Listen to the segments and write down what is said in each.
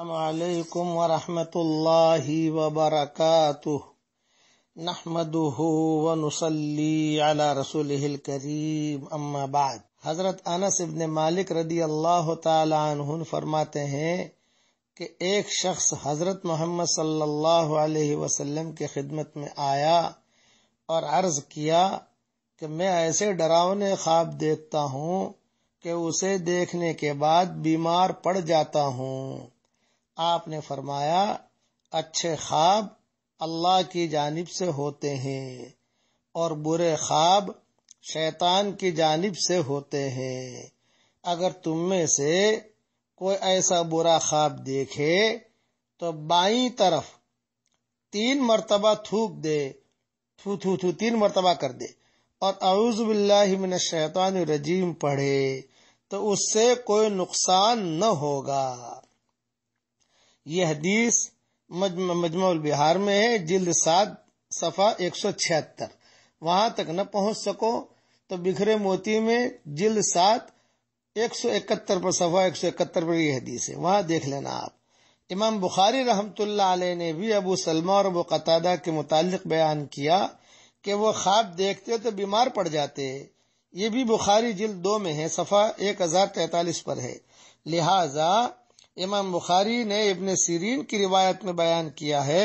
अलैकुम वरहमतुल्लाहि वबरकातुह नहमदुहु व हजरत अनस इब्न मालिक रदी अल्लाह फरमाते हैं कि एक शख्स हजरत मोहम्मद सल्लल्लाहु अलैहि की खिदमत में आया और अर्ज किया कि मैं ऐसे डरावने ख्वाब देखता हूँ के उसे देखने के बाद बीमार पड़ जाता हूँ आपने फरमाया अच्छे ख्वाब अल्लाह की जानिब से होते हैं और बुरे ख्वाब शैतान की जानिब से होते हैं अगर तुम में से कोई ऐसा बुरा ख्वाब देखे तो बाई तरफ तीन मरतबा थूक दे थू थू थू तीन मरतबा कर दे और अरुजबिल्लामिन शैतान रजीम पढ़े तो उससे कोई नुकसान न होगा यह हदीस मजमा बिहार में है जिल्द सात सफ़ा एक सौ छिहत्तर वहाँ तक न पहुंच सको तो बिखरे मोती में जिल्द सात एक सौ इकहत्तर पर सफ़ा एक सौ इकहत्तर पर यह हदीस है वहाँ देख लेना आप इमाम बुखारी रहमतुल्लाह अलैह ने भी अबू सलमा और अबू कतादा के मुतालिक बयान किया कि वो ख्वाब देखते तो बीमार पड़ जाते ये भी बुखारी जिल्द दो में है सफ़ा एक हजार तैतालीस पर है लिहाजा इमाम बुखारी ने इबन सीरीन की रिवायत में बयान किया है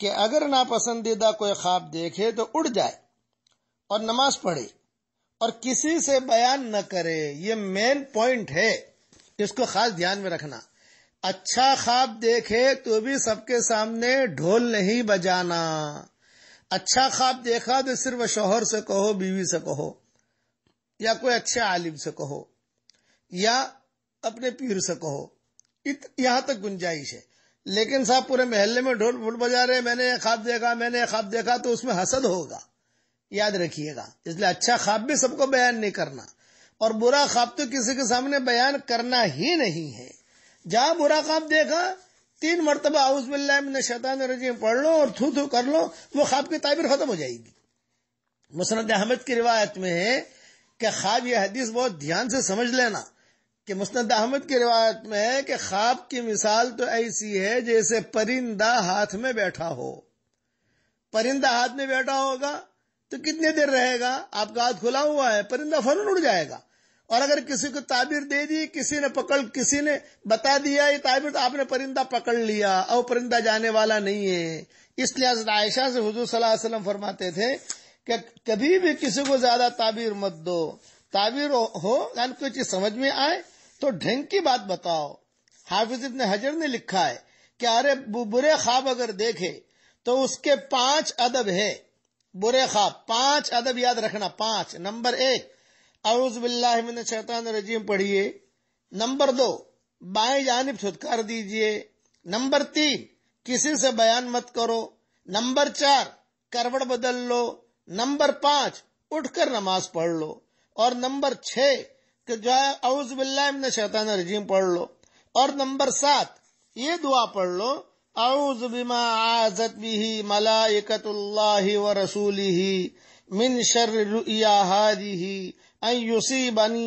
कि अगर नापसंदीदा कोई ख्वाब देखे तो उड़ जाए और नमाज पढ़े और किसी से बयान न करे ये मेन पॉइंट है इसको खास ध्यान में रखना अच्छा ख्वाब देखे तो भी सबके सामने ढोल नहीं बजाना अच्छा ख्वाब देखा तो सिर्फ शोहर से कहो बीवी से कहो या कोई अच्छे आलिम से कहो या अपने पीर से कहो इत यहां तक गुंजाइश है लेकिन साहब पूरे महल्ले में ढोल फुल बजा रहे मैंने ये ख्वाब देखा मैंने ख्वाब देखा तो उसमें हसद होगा याद रखिएगा इसलिए अच्छा ख्वाब भी सबको बयान नहीं करना और बुरा ख्वाब तो किसी के सामने बयान करना ही नहीं है जहां बुरा ख्वाब देखा तीन मरतबा में शैतान रजीम पढ़ लो और थू थू कर लो वो ख्वाब की ताबीर खत्म हो जाएगी मुसरत अहमद की रिवायत में है कि ख्वाब यह हदीस बहुत ध्यान से समझ लेना कि मुस्ंद अहमद की रिवायत में है कि ख्वाब की मिसाल तो ऐसी है जैसे परिंदा हाथ में बैठा हो परिंदा हाथ में बैठा होगा तो कितने देर रहेगा आपका हाथ खुला हुआ है परिंदा फौरन उड़ जाएगा और अगर किसी को ताबीर दे दी किसी ने पकड़ किसी ने बता दिया ये ताबीर तो आपने परिंदा पकड़ लिया और परिंदा जाने वाला नहीं है इसलिए आयशा से हजूर सल्लम फरमाते थे कि कभी भी किसी को ज्यादा ताबीर मत दो ताबीर हो यानी कोई चीज समझ में आए तो ढंग की बात बताओ हाफिज इब्न हजर ने लिखा है कि अरे बुरे ख्वाब अगर देखे तो उसके पांच अदब है बुरे ख्वाब पांच अदब याद रखना पांच नंबर एक अरुज बिल्लामिन शैतान रजीम पढ़िए नंबर दो बाएं जानब छुटकार दीजिए नंबर तीन किसी से बयान मत करो नंबर चार करवट बदल लो नंबर पांच उठकर नमाज पढ़ लो और नंबर छह कि जो है अउज बिल्ला शैतान रजीम पढ़ लो और नंबर सात ये दुआ पढ़ लो अउज बिमा आजत बिही मलाइकतुल्लाहि व ही मिन शर रुया ही अयुसी बनी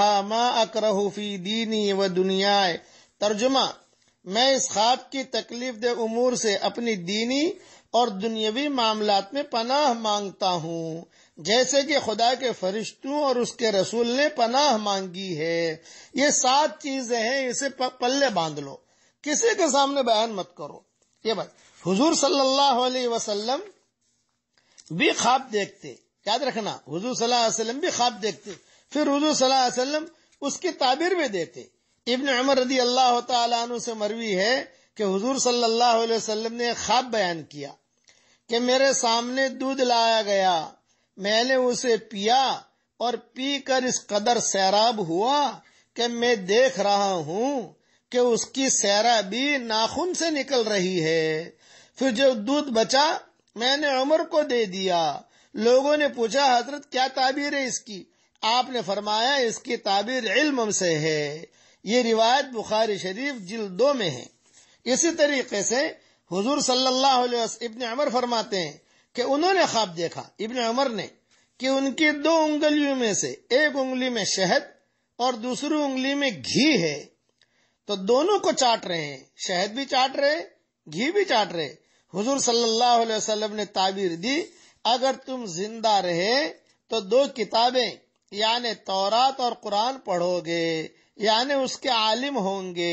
हा मा अकरहु फी दीनी व दुनियाए तर्जुमा मैं इस खाब की तकलीफ दे उमूर से अपनी दीनी और दुनियावी मामलात में पनाह मांगता हूँ जैसे कि खुदा के फरिश्तों और उसके रसूल ने पनाह मांगी है ये सात चीजें हैं इसे पल्ले बांध लो किसी के सामने बयान मत करो ये बात हुजूर सल्लल्लाहु अलैहि वसल्लम भी ख्वाब देखते याद रखना हुजूर सल्लल्लाहु अलैहि वसल्लम भी ख्वाब देखते फिर हुजूर सल्लल्लाहु अलैहि वसल्लम उसकी ताबीर भी देते इब्न उमर रदी अल्लाह अनु से मरवी है कि हुजूर सल्लल्लाहु अलैहि वसल्लम ने ख्वाब बयान किया कि मेरे सामने दूध लाया गया मैंने उसे पिया और पीकर इस कदर सैराब हुआ कि मैं देख रहा हूँ कि उसकी सैरा भी नाखून से निकल रही है फिर जो दूध बचा मैंने उमर को दे दिया लोगों ने पूछा हजरत क्या ताबीर है इसकी आपने फरमाया इसकी ताबीर इल्म से है ये रिवायत बुखारी शरीफ जिल दो में है इसी तरीके से हुजूर सल्लल्लाहु अलैहि वसल्लम इब्ने अमर फरमाते हैं कि उन्होंने ख्वाब देखा इबन उमर ने कि उनकी दो उंगलियों में से एक उंगली में शहद और दूसरी उंगली में घी है तो दोनों को चाट रहे हैं शहद भी चाट रहे घी भी चाट रहे हुजूर सल्लल्लाहु अलैहि वसल्लम ने ताबीर दी अगर तुम जिंदा रहे तो दो किताबें यानी तौरात और कुरान पढ़ोगे यानी उसके आलिम होंगे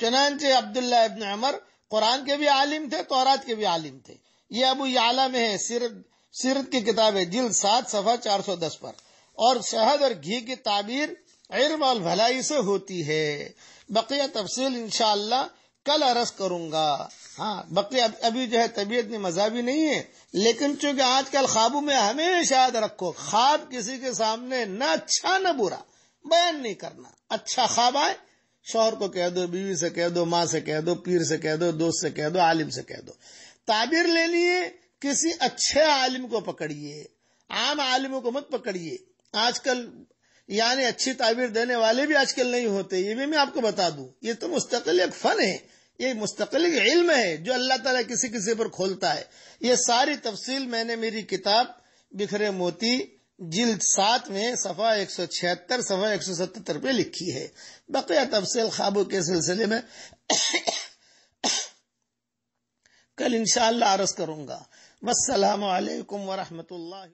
चुनानचे अब्दुल्ला इब्न अमर कुरान के भी आलिम थे तौरात के भी आलिम थे ये अबू याला में है सिरत सिरत की किताब है जिल सात सफा चार सौ दस पर और शहद और घी की ताबीर इर्म और भलाई से होती है बकिया तफसील इनशा कल अरस करूंगा हाँ बकिया अभी जो है तबीयत में मजाबी नहीं है लेकिन चूंकि आजकल खाबू में हमेशा याद रखो ख्वाब किसी के सामने न अच्छा न बुरा बयान नहीं करना अच्छा ख्वाब आए शोहर को कह दो बीवी से कह दो माँ से कह दो पीर से कह दो दोस्त से कह दो आलिम से कह दो ताबीर ले लिए किसी अच्छे आलिम को पकड़िए आम आलिमों को मत पकड़िए आजकल यानी अच्छी ताबीर देने वाले भी आजकल नहीं होते ये भी मैं आपको बता दू ये तो मुस्तकिल एक फन है ये मुस्तकिल एक इल्म है जो अल्लाह ताला किसी किसी पर खोलता है ये सारी तफसील मैंने मेरी किताब बिखरे मोती जिल्द सात में सफा एक सौ छिहत्तर सफा एक सौ सतहत्तर पे लिखी है बकया तफसील खाबू के सिलसिले में कल इंशाला अरज करूंगा वसलाम अलैकुम वरहमतुल्लाह